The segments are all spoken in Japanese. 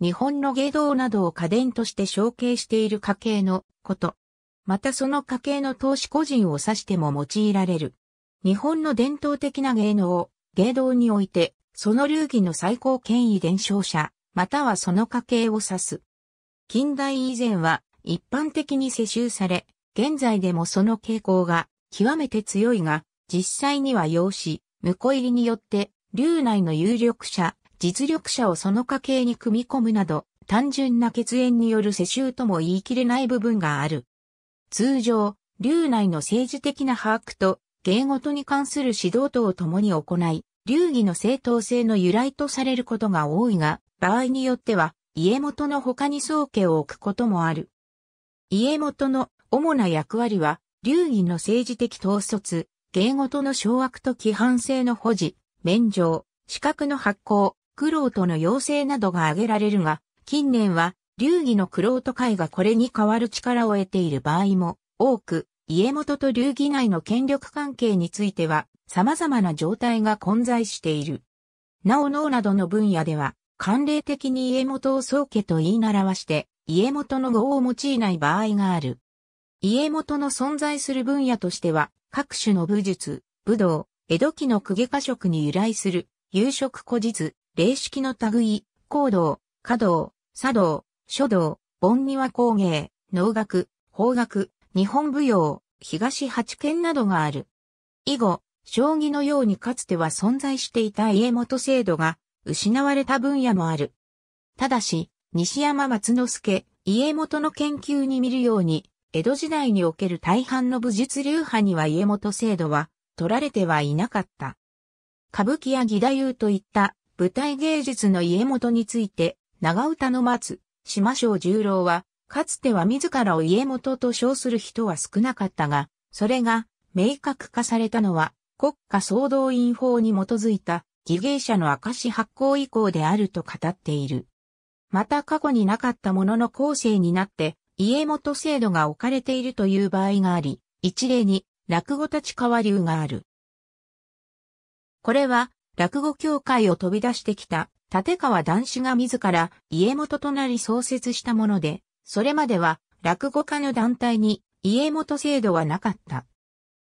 日本の芸道などを家電として承継している家系のこと。またその家系の投資個人を指しても用いられる。日本の伝統的な芸能芸道において、その流儀の最高権威伝承者、またはその家系を指す。近代以前は一般的に世襲され、現在でもその傾向が極めて強いが、実際には養子、婿入りによって、流内の有力者、実力者をその家系に組み込むなど、単純な血縁による世襲とも言い切れない部分がある。通常、流内の政治的な把握と、芸事に関する指導等を共に行い、流儀の正当性の由来とされることが多いが、場合によっては、家元の他に宗家を置くこともある。家元の主な役割は、流儀の政治的統率、芸事の掌握と規範性の保持、免状、資格の発行、クロートの妖精などが挙げられるが、近年は、流儀のクロート会がこれに代わる力を得ている場合も多く、家元と流儀内の権力関係については、様々な状態が混在している。なお脳などの分野では、慣例的に家元を宗家と言い習わして、家元の語を用いない場合がある。家元の存在する分野としては、各種の武術、武道、江戸期の公家家食に由来する、夕食古日、霊式の類、行動、華道、茶道、書道、盆庭工芸、農学、法学、日本舞踊、東八県などがある。以後、将棋のようにかつては存在していた家元制度が失われた分野もある。ただし、西山松之助、家元の研究に見るように、江戸時代における大半の武術流派には家元制度は取られてはいなかった。歌舞伎や義太夫といった舞台芸術の家元について、長唄の松、島章十郎は、かつては自らを家元と称する人は少なかったが、それが明確化されたのは、国家総動員法に基づいた、義芸者の証発行以降であると語っている。また過去になかったものの後世になって、家元制度が置かれているという場合があり、一例に落語立川流がある。これは落語協会を飛び出してきた立川男子が自ら家元となり創設したもので、それまでは落語家の団体に家元制度はなかった。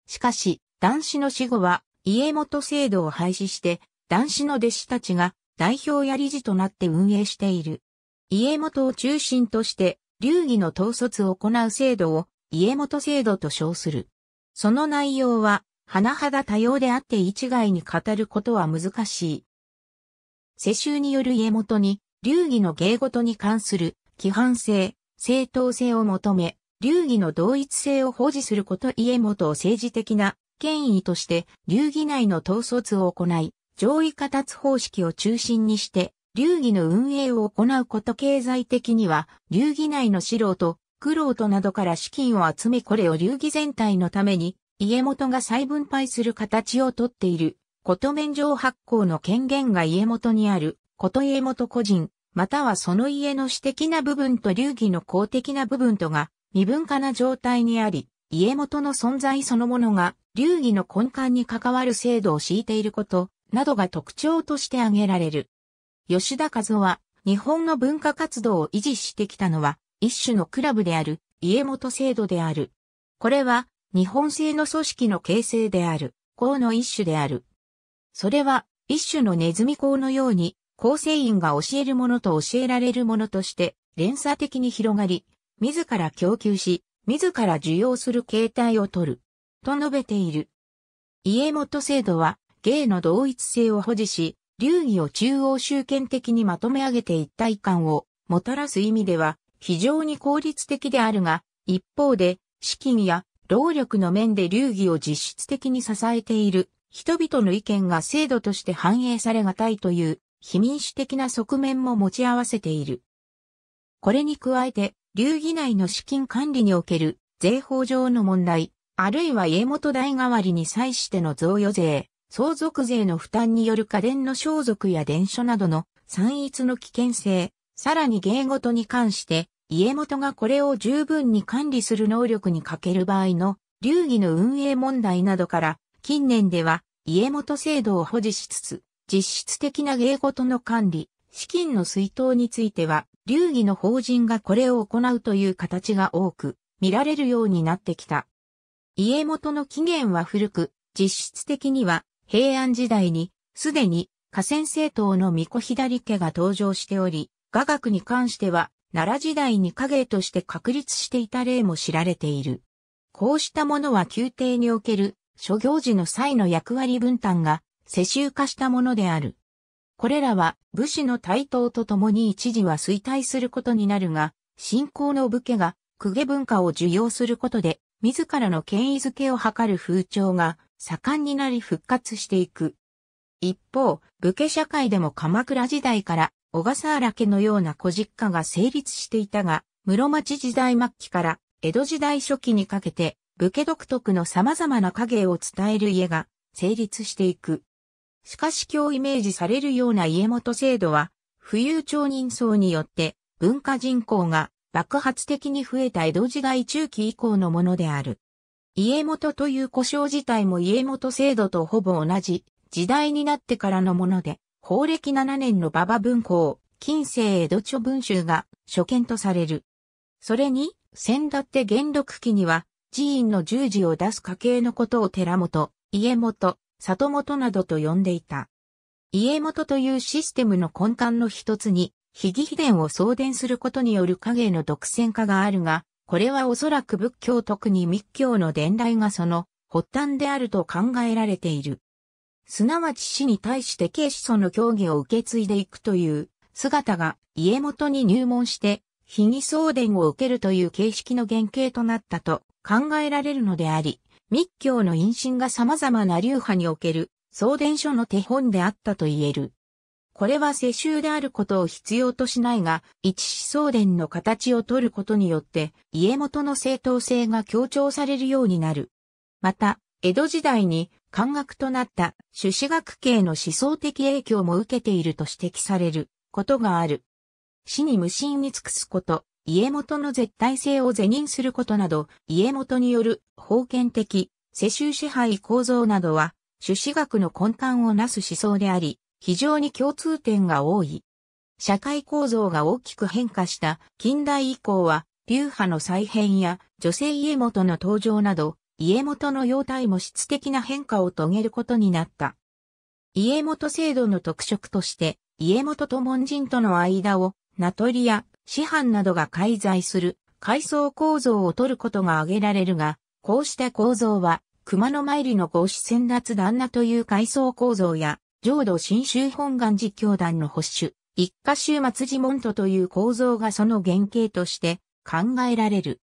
しかし、男子の死後は家元制度を廃止して、男子の弟子たちが代表や理事となって運営している。家元を中心として、流儀の統率を行う制度を家元制度と称する。その内容は、甚だ多様であって一概に語ることは難しい。世襲による家元に、流儀の芸事に関する、規範性、正当性を求め、流儀の同一性を保持すること家元を政治的な権威として、流儀内の統率を行い、上位下達方式を中心にして、流儀の運営を行うこと経済的には、流儀内の素人、苦労となどから資金を集めこれを流儀全体のために家元が再分配する形をとっている、こと免状発行の権限が家元にある、こと家元個人、またはその家の私的な部分と流儀の公的な部分とが、未分化な状態にあり、家元の存在そのものが、流儀の根幹に関わる制度を敷いていること、などが特徴として挙げられる。吉田和夫は、日本の文化活動を維持してきたのは、一種のクラブである、家元制度である。これは、日本製の組織の形成である、項の一種である。それは、一種のネズミ講のように、構成員が教えるものと教えられるものとして、連鎖的に広がり、自ら供給し、自ら受容する形態をとる。と述べている。家元制度は、芸の同一性を保持し、流儀を中央集権的にまとめ上げて一体感をもたらす意味では、非常に効率的であるが、一方で、資金や労力の面で流儀を実質的に支えている人々の意見が制度として反映されがたいという非民主的な側面も持ち合わせている。これに加えて、流儀内の資金管理における税法上の問題、あるいは家元代替わりに際しての贈与税、相続税の負担による家電の相続や伝書などの散逸の危険性、さらに芸事に関して家元がこれを十分に管理する能力に欠ける場合の流儀の運営問題などから、近年では家元制度を保持しつつ、実質的な芸事の管理、資金の出納については、流儀の法人がこれを行うという形が多く見られるようになってきた。家元の起源は古く、実質的には平安時代にすでに河川政党の御子左家が登場しており、雅楽に関しては奈良時代に影として確立していた例も知られている。こうしたものは宮廷における諸行事の際の役割分担が世襲化したものである。これらは武士の台頭とともに一時は衰退することになるが、信仰の武家が公家文化を受容することで、自らの権威づけを図る風潮が盛んになり復活していく。一方、武家社会でも鎌倉時代から小笠原家のような小実家が成立していたが、室町時代末期から江戸時代初期にかけて、武家独特の様々な影を伝える家が成立していく。しかし今日イメージされるような家元制度は、富裕町人層によって文化人口が爆発的に増えた江戸時代中期以降のものである。家元という故障自体も家元制度とほぼ同じ時代になってからのもので、法暦7年の馬場文庫、近世江戸著文集が初見とされる。それに、先だって元禄期には、寺院の十字を出す家系のことを寺本、家元、里元などと呼んでいた。家元というシステムの根幹の一つに、比義秘伝を送伝することによる影の独占化があるが、これはおそらく仏教特に密教の伝来がその発端であると考えられている。すなわち死に対して軽始祖の教義を受け継いでいくという姿が家元に入門して非偽送伝を受けるという形式の原型となったと考えられるのであり、密教の陰信が様々な流派における送伝書の手本であったと言える。これは世襲であることを必要としないが、一子相伝の形を取ることによって、家元の正当性が強調されるようになる。また、江戸時代に漢学となった朱子学系の思想的影響も受けていると指摘されることがある。死に無心に尽くすこと、家元の絶対性を是認することなど、家元による封建的、世襲支配構造などは、朱子学の根幹をなす思想であり、非常に共通点が多い。社会構造が大きく変化した近代以降は、流派の再編や女性家元の登場など、家元の様態も質的な変化を遂げることになった。家元制度の特色として、家元と門人との間を、名取や師範などが介在する階層構造を取ることが挙げられるが、こうした構造は、熊野参りの合子戦奪旦那という階層構造や、浄土新州本願寺教団の保守、一家州末寺門徒という構造がその原型として考えられる。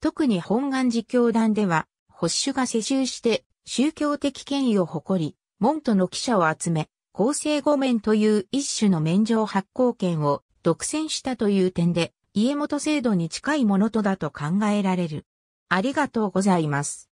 特に本願寺教団では、保守が世襲して宗教的権威を誇り、門徒の記者を集め、厚生御免という一種の免状発行権を独占したという点で、家元制度に近いものとだと考えられる。ありがとうございます。